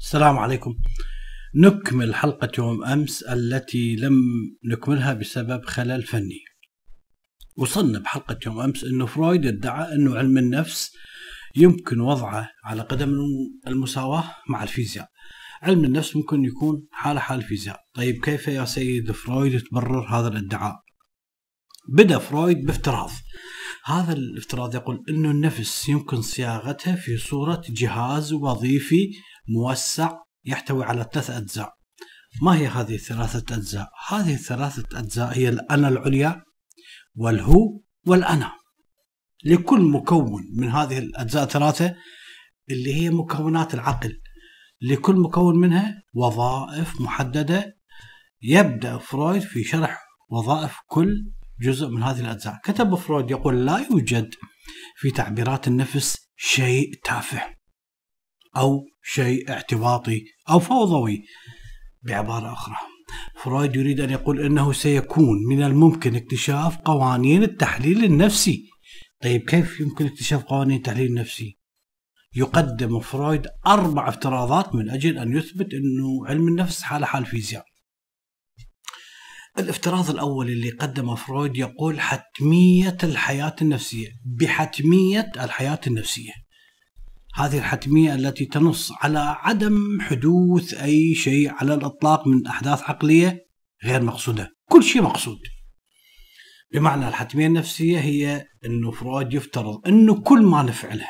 السلام عليكم نكمل حلقة يوم أمس التي لم نكملها بسبب خلل فني وصلنا بحلقة يوم أمس أنه فرويد ادعى أنه علم النفس يمكن وضعه على قدم المساواة مع الفيزياء علم النفس ممكن يكون حالة حال الفيزياء طيب كيف يا سيد فرويد تبرر هذا الادعاء بدأ فرويد بافتراض هذا الافتراض يقول أنه النفس يمكن صياغتها في صورة جهاز وظيفي موسع يحتوي على ثلاث أجزاء ما هي هذه الثلاثة أجزاء؟ هذه الثلاثة أجزاء هي الأنا العليا والهو والأنا لكل مكون من هذه الأجزاء الثلاثة اللي هي مكونات العقل لكل مكون منها وظائف محددة يبدأ فرويد في شرح وظائف كل جزء من هذه الأجزاء كتب فرويد يقول لا يوجد في تعبيرات النفس شيء تافه أو شيء اعتباطي أو فوضوي بعبارة أخرى فرويد يريد أن يقول أنه سيكون من الممكن اكتشاف قوانين التحليل النفسي طيب كيف يمكن اكتشاف قوانين التحليل النفسي؟ يقدم فرويد أربع افتراضات من أجل أن يثبت أنه علم النفس حال حال فيزياء الافتراض الأول اللي قدمه فرويد يقول حتمية الحياة النفسية بحتمية الحياة النفسية هذه الحتمية التي تنص على عدم حدوث أي شيء على الإطلاق من أحداث عقلية غير مقصودة كل شيء مقصود بمعنى الحتمية النفسية هي أنه فرويد يفترض أنه كل ما نفعله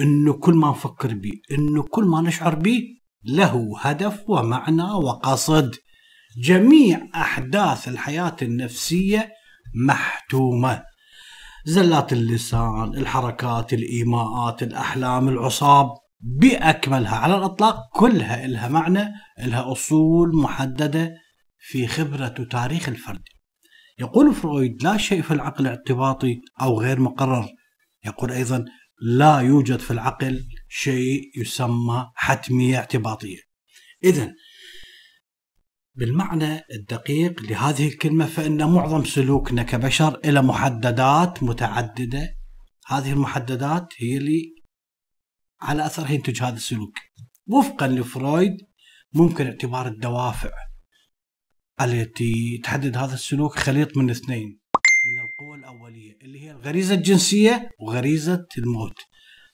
أنه كل ما نفكر به أنه كل ما نشعر به له هدف ومعنى وقصد جميع أحداث الحياة النفسية محتومة زلات اللسان الحركات الايماءات الاحلام العصاب باكملها على الاطلاق كلها إلها معنى إلها اصول محدده في خبره وتاريخ الفرد يقول فرويد لا شيء في العقل اعتباطي او غير مقرر يقول ايضا لا يوجد في العقل شيء يسمى حتميه اعتباطيه اذا بالمعنى الدقيق لهذه الكلمة فإن معظم سلوكنا كبشر إلى محددات متعددة هذه المحددات هي اللي على أثرها ينتج هذا السلوك وفقا لفرويد ممكن اعتبار الدوافع التي تحدد هذا السلوك خليط من اثنين من القوى الأولية اللي هي الغريزة الجنسية وغريزة الموت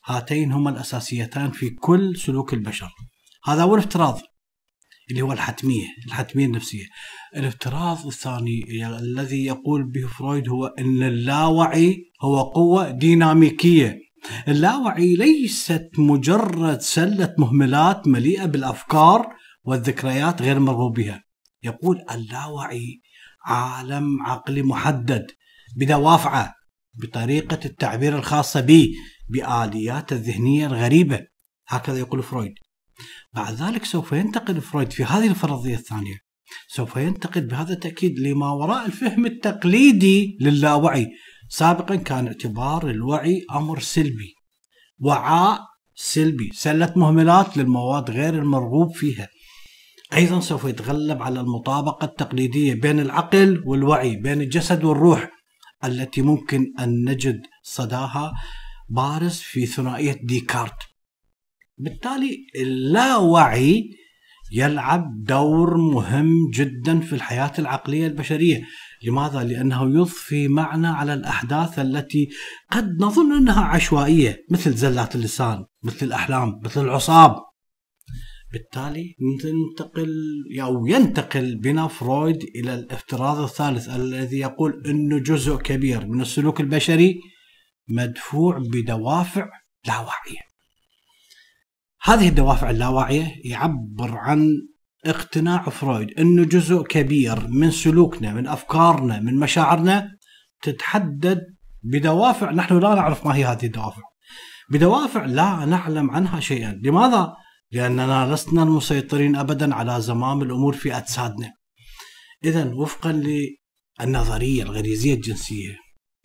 هاتين هما الأساسيتان في كل سلوك البشر هذا أول افتراض اللي هو الحتمية الحتمية النفسية الافتراض الثاني الذي يقول به فرويد هو أن اللاوعي هو قوة ديناميكية اللاوعي ليست مجرد سلة مهملات مليئة بالأفكار والذكريات غير مرغوب بها يقول اللاوعي عالم عقلي محدد بدوافعه بطريقة التعبير الخاصة به بآليات الذهنية الغريبة هكذا يقول فرويد بعد ذلك سوف ينتقل فرويد في هذه الفرضية الثانية سوف ينتقل بهذا التأكيد لما وراء الفهم التقليدي للاوعي سابقا كان اعتبار الوعي أمر سلبي وعاء سلبي سلة مهملات للمواد غير المرغوب فيها أيضا سوف يتغلب على المطابقة التقليدية بين العقل والوعي بين الجسد والروح التي ممكن أن نجد صداها بارز في ثنائية ديكارت بالتالي اللاوعي يلعب دور مهم جدا في الحياة العقلية البشرية لماذا؟ لأنه يضفي معنى على الأحداث التي قد نظن أنها عشوائية مثل زلات اللسان مثل الأحلام مثل العصاب بالتالي ننتقل أو ينتقل بنا فرويد إلى الافتراض الثالث الذي يقول أنه جزء كبير من السلوك البشري مدفوع بدوافع لا واعية هذه الدوافع اللاواعيه يعبر عن اقتناع فرويد انه جزء كبير من سلوكنا من افكارنا من مشاعرنا تتحدد بدوافع نحن لا نعرف ما هي هذه الدوافع بدوافع لا نعلم عنها شيئا لماذا لاننا لسنا المسيطرين ابدا على زمام الامور في اجسادنا اذا وفقا للنظريه الغريزيه الجنسيه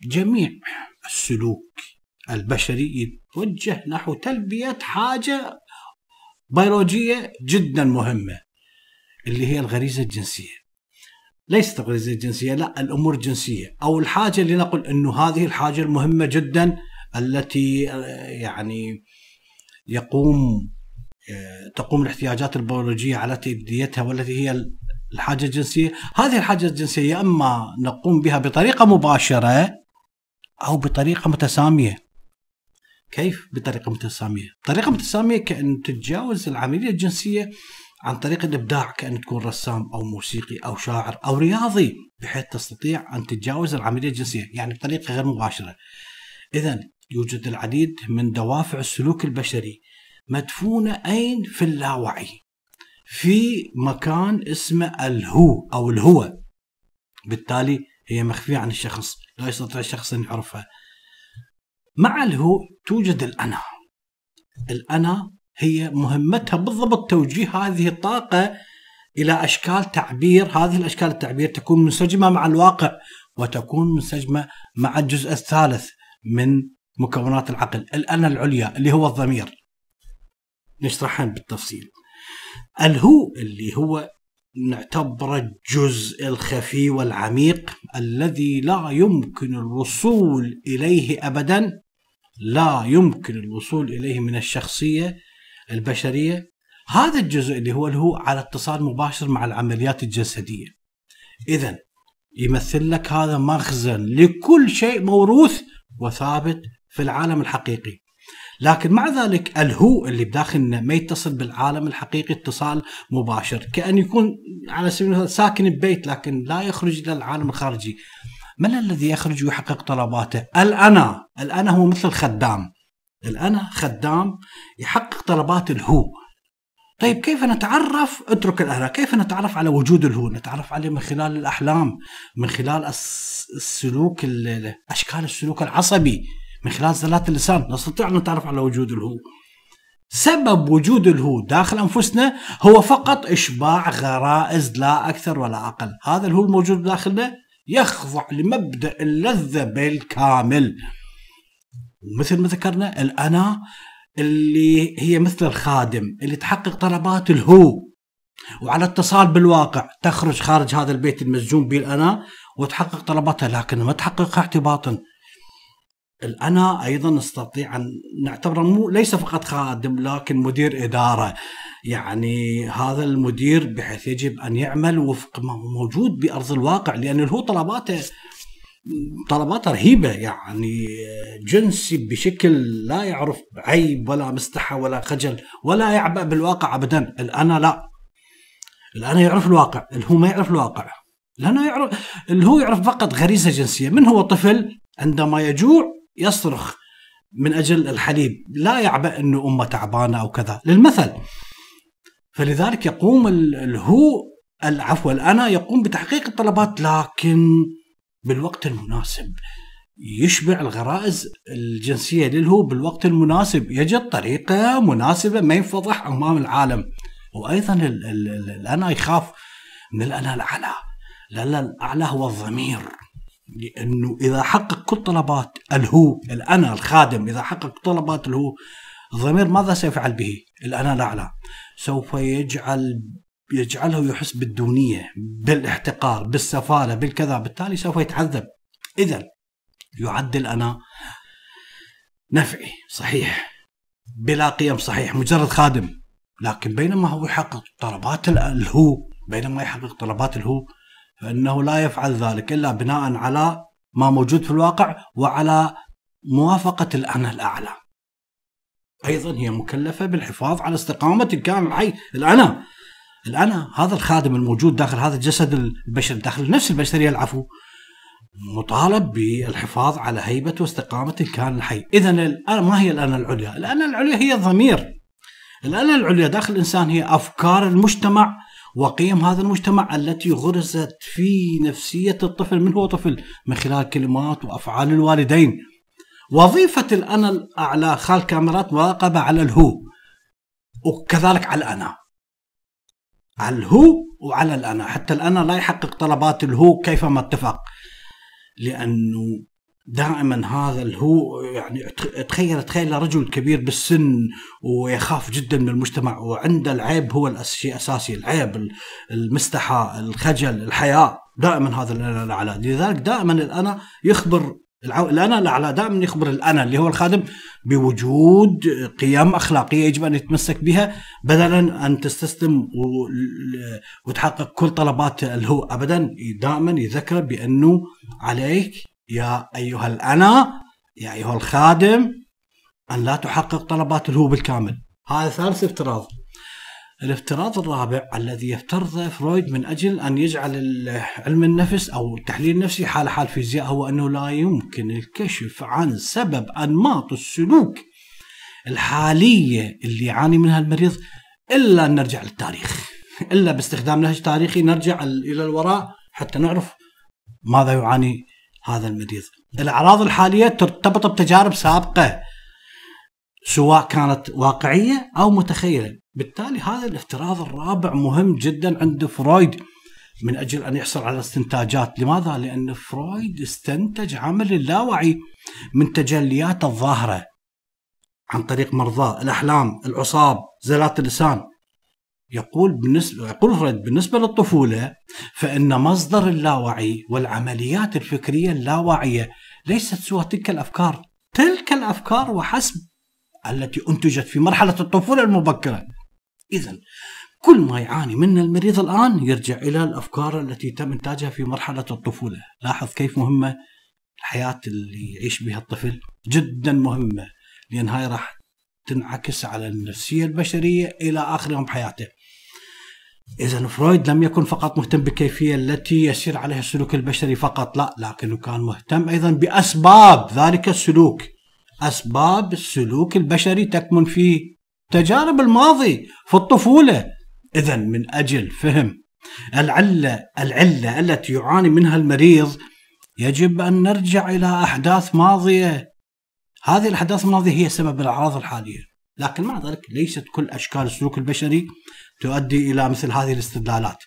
جميع السلوك البشري يتوجه نحو تلبيه حاجه بيولوجية جدا مهمة اللي هي الغريزة الجنسية ليست الغريزة الجنسية لا الأمور الجنسية أو الحاجة اللي نقول أنه هذه الحاجة المهمة جدا التي آه، يعني يقوم آه، تقوم الاحتياجات البيولوجية على تبديتها والتي هي الحاجة الجنسية هذه الحاجة الجنسية أما نقوم بها بطريقة مباشرة أو بطريقة متسامية كيف بطريقه متساميه طريقه متساميه كان تتجاوز العمليه الجنسيه عن طريق الابداع كان تكون رسام او موسيقي او شاعر او رياضي بحيث تستطيع ان تتجاوز العمليه الجنسيه يعني بطريقه غير مباشره اذا يوجد العديد من دوافع السلوك البشري مدفونه اين في اللاوعي في مكان اسمه الهو او الهوى بالتالي هي مخفيه عن الشخص لا يستطيع الشخص ان يعرفها مع الهو توجد الأنا الأنا هي مهمتها بالضبط توجيه هذه الطاقة إلى أشكال تعبير هذه الأشكال التعبير تكون منسجمة مع الواقع وتكون منسجمة مع الجزء الثالث من مكونات العقل الأنا العليا اللي هو الضمير نشرحها بالتفصيل الهو اللي هو نعتبره الجزء الخفي والعميق الذي لا يمكن الوصول اليه ابدا لا يمكن الوصول اليه من الشخصيه البشريه هذا الجزء اللي هو اللي هو على اتصال مباشر مع العمليات الجسديه اذا يمثل لك هذا مخزن لكل شيء موروث وثابت في العالم الحقيقي لكن مع ذلك الهو اللي بداخلنا ما يتصل بالعالم الحقيقي اتصال مباشر كأن يكون على سبيل المثال ساكن ببيت لكن لا يخرج إلى العالم الخارجي من الذي يخرج ويحقق طلباته؟ الأنا الأنا هو مثل الخدام الأنا خدام يحقق طلبات الهو طيب كيف نتعرف اترك الأنا كيف نتعرف على وجود الهو نتعرف عليه من خلال الأحلام من خلال السلوك أشكال السلوك العصبي من خلال زلات اللسان نستطيع أن نتعرف على وجود الهو سبب وجود الهو داخل انفسنا هو فقط اشباع غرائز لا اكثر ولا اقل، هذا الهو الموجود داخلنا يخضع لمبدا اللذه بالكامل مثل ما ذكرنا الانا اللي هي مثل الخادم اللي تحقق طلبات الهو وعلى اتصال بالواقع تخرج خارج هذا البيت المسجون به الانا وتحقق طلباتها لكن ما تحققها اعتباطا الانا ايضا نستطيع ان نعتبره مو ليس فقط خادم لكن مدير اداره يعني هذا المدير بحيث يجب ان يعمل وفق ما هو موجود بارض الواقع لان هو طلباته طلباته رهيبه يعني جنسي بشكل لا يعرف عيب ولا مستحى ولا خجل ولا يعبأ بالواقع ابدا الانا لا الانا يعرف الواقع اللي هو ما يعرف الواقع لانه يعرف اللي هو يعرف فقط غريزه جنسيه من هو طفل عندما يجوع يصرخ من اجل الحليب لا يعبأ انه امه تعبانه او كذا للمثل فلذلك يقوم الهو العفو الانا يقوم بتحقيق الطلبات لكن بالوقت المناسب يشبع الغرائز الجنسيه للهو بالوقت المناسب يجد طريقه مناسبه ما ينفضح امام العالم وايضا الانا يخاف من الانا الاعلى لان الاعلى هو الضمير لانه اذا حقق كل طلبات الهو الانا الخادم اذا حقق طلبات الهو الضمير ماذا سيفعل به؟ الانا الاعلى سوف يجعل يجعله يحس بالدونيه بالاحتقار بالسفاله بالكذا بالتالي سوف يتعذب اذا يعد الانا نفعي صحيح بلا قيم صحيح مجرد خادم لكن بينما هو يحقق طلبات الهو بينما يحقق طلبات الهو فانه لا يفعل ذلك إلا بناء على ما موجود في الواقع وعلى موافقة الأنا الأعلى أيضا هي مكلفة بالحفاظ على استقامة الكائن الحي الأنا الأنا هذا الخادم الموجود داخل هذا الجسد البشري داخل النفس البشرية العفو مطالب بالحفاظ على هيبة واستقامة الكائن الحي إذا ما هي الأنا العليا؟ الأنا العليا هي الضمير الأنا العليا داخل الإنسان هي أفكار المجتمع وقيم هذا المجتمع التي غرست في نفسية الطفل من هو طفل من خلال كلمات وأفعال الوالدين وظيفة الأنا الأعلى خال كاميرات مراقبة على الهو وكذلك على الأنا على الهو وعلى الأنا حتى الأنا لا يحقق طلبات الهو كيفما اتفق لأنه دائما هذا اللي هو يعني تخيل تخيل رجل كبير بالسن ويخاف جدا من المجتمع وعنده العيب هو الشيء الاساسي العيب المستحى الخجل الحياء دائما هذا الانا الاعلى لذلك دائما الانا يخبر الانا الاعلى دائما يخبر الانا اللي هو الخادم بوجود قيم اخلاقيه يجب ان يتمسك بها بدلا ان تستسلم وتحقق كل طلبات الهو ابدا دائما يذكر بانه عليك يا أيها الأنا يا أيها الخادم أن لا تحقق طلبات الهو بالكامل هذا ثالث افتراض الافتراض الرابع الذي يفترضه فرويد من أجل أن يجعل علم النفس أو التحليل النفسي حال حال فيزياء هو أنه لا يمكن الكشف عن سبب أنماط السلوك الحالية اللي يعاني منها المريض إلا أن نرجع للتاريخ إلا باستخدام نهج تاريخي نرجع إلى الوراء حتى نعرف ماذا يعاني هذا المريض الأعراض الحالية ترتبط بتجارب سابقة سواء كانت واقعية أو متخيلة بالتالي هذا الافتراض الرابع مهم جدا عند فرويد من أجل أن يحصل على استنتاجات لماذا؟ لأن فرويد استنتج عمل اللاوعي من تجليات الظاهرة عن طريق مرضاه الأحلام العصاب زلات اللسان يقول بالنسبة يقول فريد بالنسبة للطفولة فإن مصدر اللاوعي والعمليات الفكرية اللاواعية ليست سوى تلك الأفكار تلك الأفكار وحسب التي أنتجت في مرحلة الطفولة المبكرة إذا كل ما يعاني منه المريض الآن يرجع إلى الأفكار التي تم إنتاجها في مرحلة الطفولة لاحظ كيف مهمة الحياة اللي يعيش بها الطفل جدا مهمة لأن هاي راح تنعكس على النفسية البشرية إلى آخر يوم حياته إذا فرويد لم يكن فقط مهتم بالكيفية التي يسير عليها السلوك البشري فقط لا لكنه كان مهتم أيضا بأسباب ذلك السلوك أسباب السلوك البشري تكمن في تجارب الماضي في الطفولة إذا من أجل فهم العلة العلة التي يعاني منها المريض يجب أن نرجع إلى أحداث ماضية هذه الأحداث الماضية هي سبب الأعراض الحالية لكن مع ذلك ليست كل أشكال السلوك البشري تؤدي إلى مثل هذه الاستدلالات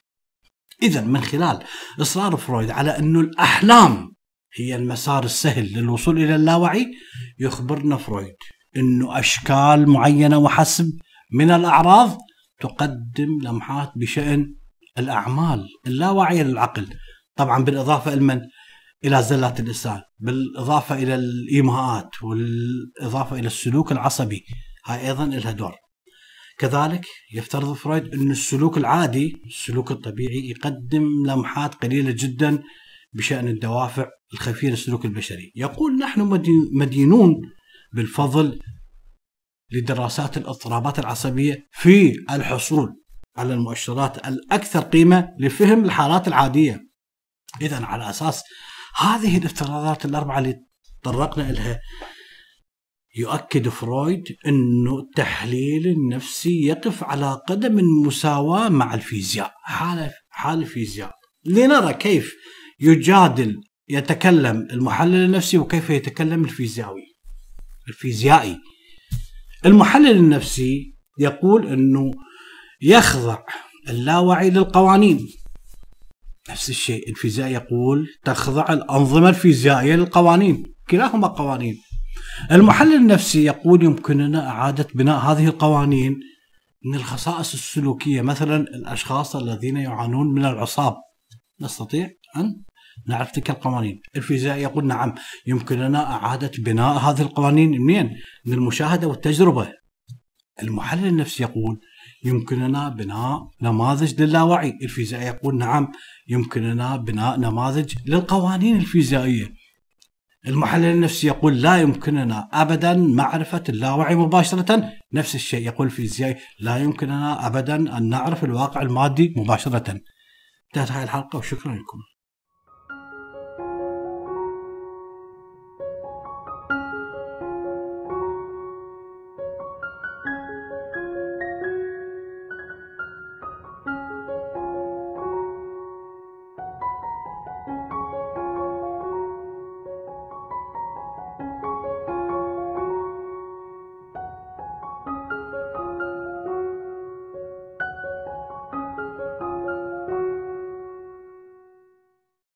إذا من خلال إصرار فرويد على أن الأحلام هي المسار السهل للوصول إلى اللاوعي يخبرنا فرويد أنه أشكال معينة وحسب من الأعراض تقدم لمحات بشأن الأعمال اللاواعية للعقل طبعا بالإضافة لمن إلى زلات الانسان بالإضافة إلى الإيماءات والإضافة إلى السلوك العصبي هاي أيضا لها دور كذلك يفترض فرويد أن السلوك العادي السلوك الطبيعي يقدم لمحات قليلة جدا بشأن الدوافع الخفية للسلوك البشري يقول نحن مدينون بالفضل لدراسات الاضطرابات العصبية في الحصول على المؤشرات الأكثر قيمة لفهم الحالات العادية إذا على أساس هذه الافتراضات الأربعة اللي تطرقنا لها يؤكد فرويد أنه التحليل النفسي يقف على قدم المساواة مع الفيزياء حال, حال الفيزياء لنرى كيف يجادل يتكلم المحلل النفسي وكيف يتكلم الفيزيائي الفيزيائي المحلل النفسي يقول أنه يخضع اللاوعي للقوانين نفس الشيء الفيزياء يقول تخضع الأنظمة الفيزيائية للقوانين كلاهما قوانين المحلل النفسي يقول يمكننا إعادة بناء هذه القوانين من الخصائص السلوكية مثلا الأشخاص الذين يعانون من العصاب نستطيع أن نعرف تلك القوانين الفيزياء يقول نعم يمكننا إعادة بناء هذه القوانين منين؟ من المشاهدة والتجربة المحلل النفسي يقول يمكننا بناء نماذج للاوعي الفيزياء يقول نعم يمكننا بناء نماذج للقوانين الفيزيائية المحلل النفسي يقول لا يمكننا ابدا معرفه اللاوعي مباشره نفس الشيء يقول الفيزيائي لا يمكننا ابدا ان نعرف الواقع المادي مباشره انتهت هذه الحلقه وشكرا لكم